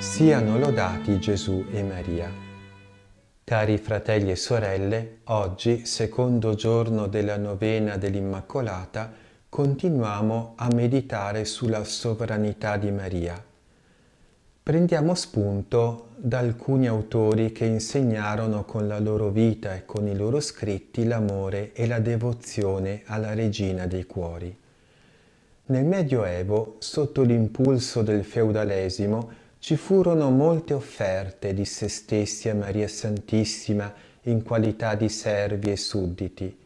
Siano lodati Gesù e Maria. Cari fratelli e sorelle, oggi, secondo giorno della novena dell'Immacolata, continuiamo a meditare sulla sovranità di Maria. Prendiamo spunto da alcuni autori che insegnarono con la loro vita e con i loro scritti l'amore e la devozione alla regina dei cuori. Nel Medioevo, sotto l'impulso del feudalesimo, ci furono molte offerte di se stessi a Maria Santissima in qualità di servi e sudditi.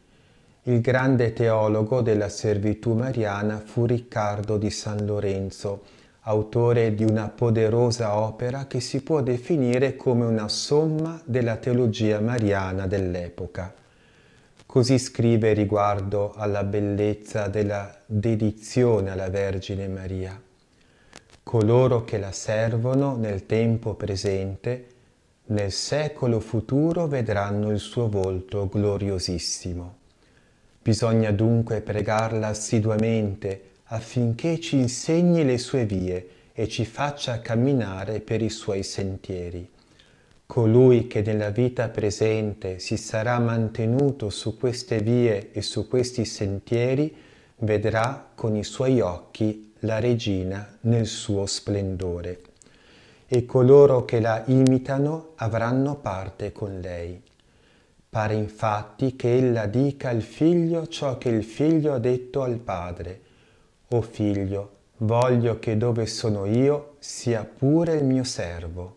Il grande teologo della servitù mariana fu Riccardo di San Lorenzo, autore di una poderosa opera che si può definire come una somma della teologia mariana dell'epoca. Così scrive riguardo alla bellezza della dedizione alla Vergine Maria. Coloro che la servono nel tempo presente, nel secolo futuro vedranno il suo volto gloriosissimo. Bisogna dunque pregarla assiduamente affinché ci insegni le sue vie e ci faccia camminare per i suoi sentieri. Colui che nella vita presente si sarà mantenuto su queste vie e su questi sentieri vedrà con i suoi occhi la regina nel suo splendore e coloro che la imitano avranno parte con lei. Pare infatti che ella dica al figlio ciò che il figlio ha detto al padre. O figlio, voglio che dove sono io sia pure il mio servo.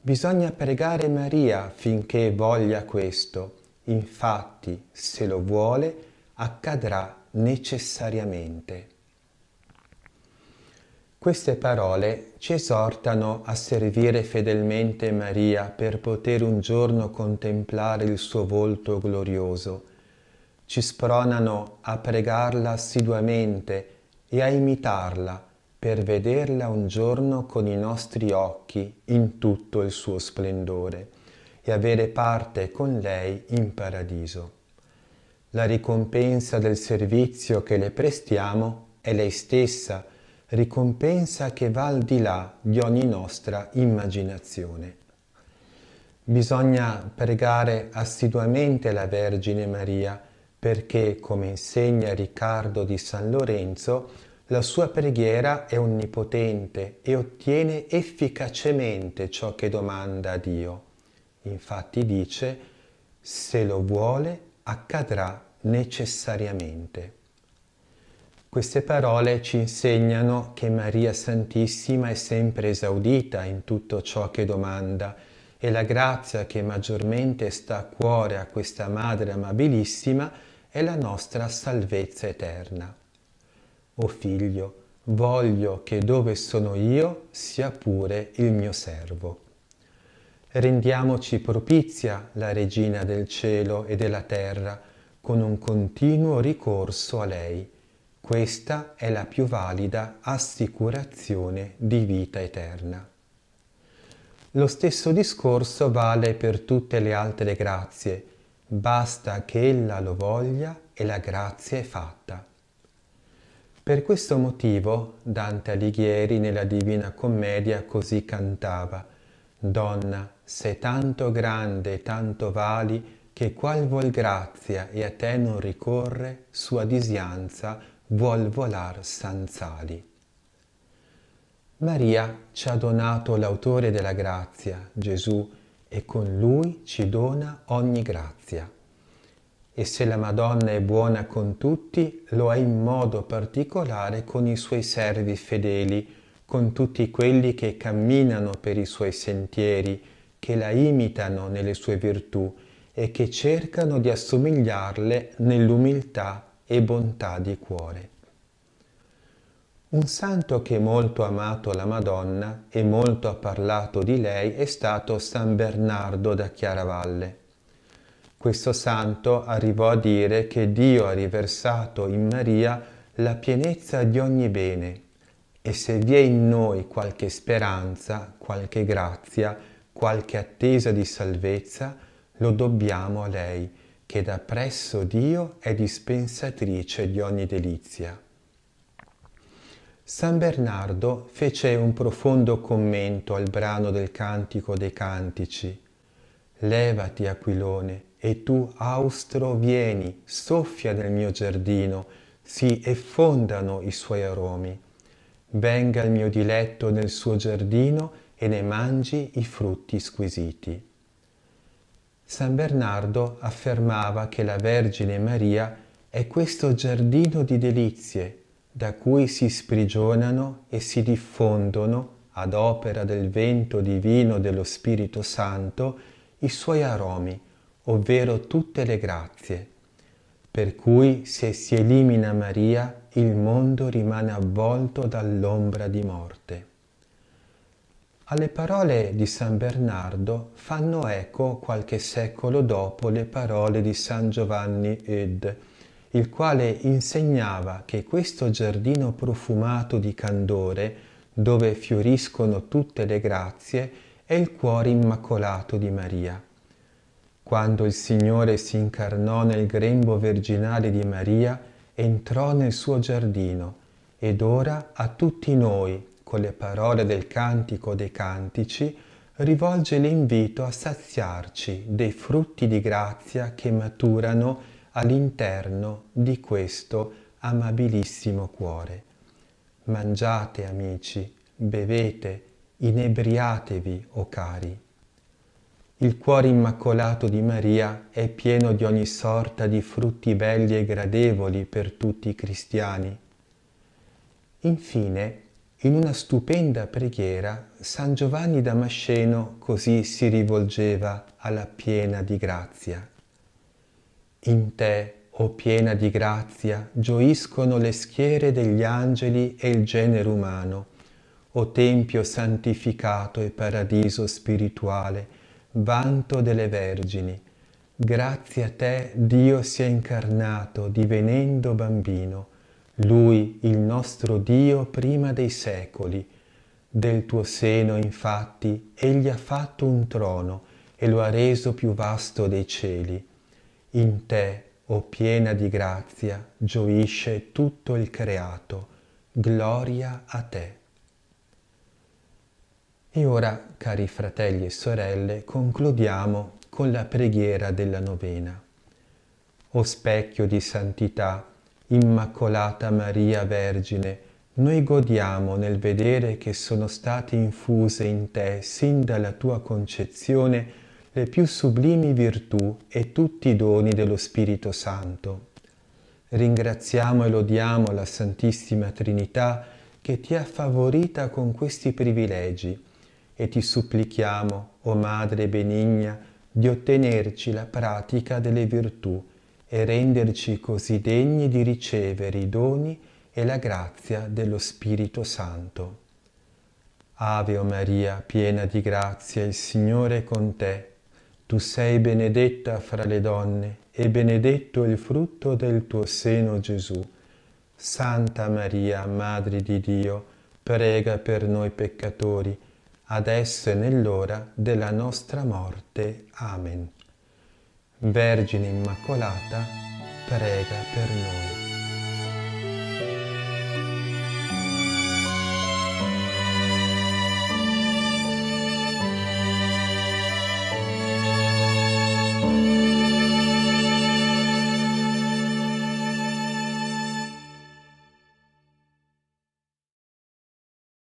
Bisogna pregare Maria finché voglia questo. Infatti, se lo vuole, accadrà necessariamente. Queste parole ci esortano a servire fedelmente Maria per poter un giorno contemplare il suo volto glorioso. Ci spronano a pregarla assiduamente e a imitarla per vederla un giorno con i nostri occhi in tutto il suo splendore e avere parte con lei in paradiso. La ricompensa del servizio che le prestiamo è lei stessa, ricompensa che va al di là di ogni nostra immaginazione. Bisogna pregare assiduamente la Vergine Maria perché, come insegna Riccardo di San Lorenzo, la sua preghiera è onnipotente e ottiene efficacemente ciò che domanda a Dio. Infatti dice, se lo vuole, accadrà necessariamente. Queste parole ci insegnano che Maria Santissima è sempre esaudita in tutto ciò che domanda e la grazia che maggiormente sta a cuore a questa Madre amabilissima è la nostra salvezza eterna. O figlio, voglio che dove sono io sia pure il mio servo. Rendiamoci propizia la Regina del cielo e della terra con un continuo ricorso a lei questa è la più valida assicurazione di vita eterna. Lo stesso discorso vale per tutte le altre grazie, basta che ella lo voglia e la grazia è fatta. Per questo motivo Dante Alighieri nella Divina Commedia così cantava Donna, sei tanto grande e tanto vali che qual vuol grazia e a te non ricorre, sua disianza vuol volar senza ali. Maria ci ha donato l'autore della grazia, Gesù, e con lui ci dona ogni grazia. E se la Madonna è buona con tutti, lo è in modo particolare con i suoi servi fedeli, con tutti quelli che camminano per i suoi sentieri, che la imitano nelle sue virtù e che cercano di assomigliarle nell'umiltà e bontà di cuore. Un santo che molto ha amato la Madonna e molto ha parlato di lei è stato San Bernardo da Chiaravalle. Questo santo arrivò a dire che Dio ha riversato in Maria la pienezza di ogni bene e se vi è in noi qualche speranza, qualche grazia, qualche attesa di salvezza, lo dobbiamo a lei che da presso Dio è dispensatrice di ogni delizia. San Bernardo fece un profondo commento al brano del Cantico dei Cantici. Levati, aquilone, e tu, austro, vieni, soffia nel mio giardino, si effondano i suoi aromi. Venga il mio diletto nel suo giardino e ne mangi i frutti squisiti. San Bernardo affermava che la Vergine Maria è questo giardino di delizie da cui si sprigionano e si diffondono, ad opera del vento divino dello Spirito Santo, i suoi aromi, ovvero tutte le grazie. Per cui se si elimina Maria, il mondo rimane avvolto dall'ombra di morte. Alle parole di San Bernardo fanno eco qualche secolo dopo le parole di San Giovanni ed, il quale insegnava che questo giardino profumato di candore, dove fioriscono tutte le grazie, è il cuore immacolato di Maria. Quando il Signore si incarnò nel grembo virginale di Maria, entrò nel suo giardino ed ora a tutti noi, con le parole del Cantico dei Cantici, rivolge l'invito a saziarci dei frutti di grazia che maturano all'interno di questo amabilissimo cuore. Mangiate, amici, bevete, inebriatevi, o cari. Il cuore immacolato di Maria è pieno di ogni sorta di frutti belli e gradevoli per tutti i cristiani. Infine, in una stupenda preghiera, San Giovanni Damasceno così si rivolgeva alla piena di grazia. In te, o piena di grazia, gioiscono le schiere degli angeli e il genere umano, o tempio santificato e paradiso spirituale, vanto delle vergini. Grazie a te Dio si è incarnato divenendo bambino lui, il nostro Dio, prima dei secoli. Del tuo seno, infatti, egli ha fatto un trono e lo ha reso più vasto dei cieli. In te, o oh piena di grazia, gioisce tutto il creato. Gloria a te. E ora, cari fratelli e sorelle, concludiamo con la preghiera della novena. O specchio di santità, Immacolata Maria Vergine, noi godiamo nel vedere che sono state infuse in te, sin dalla tua concezione, le più sublimi virtù e tutti i doni dello Spirito Santo. Ringraziamo e lodiamo la Santissima Trinità che ti ha favorita con questi privilegi e ti supplichiamo, o oh Madre benigna, di ottenerci la pratica delle virtù e renderci così degni di ricevere i doni e la grazia dello Spirito Santo. Ave o Maria, piena di grazia, il Signore è con te. Tu sei benedetta fra le donne e benedetto il frutto del tuo seno Gesù. Santa Maria, Madre di Dio, prega per noi peccatori, adesso e nell'ora della nostra morte. Amen. Vergine Immacolata, prega per noi.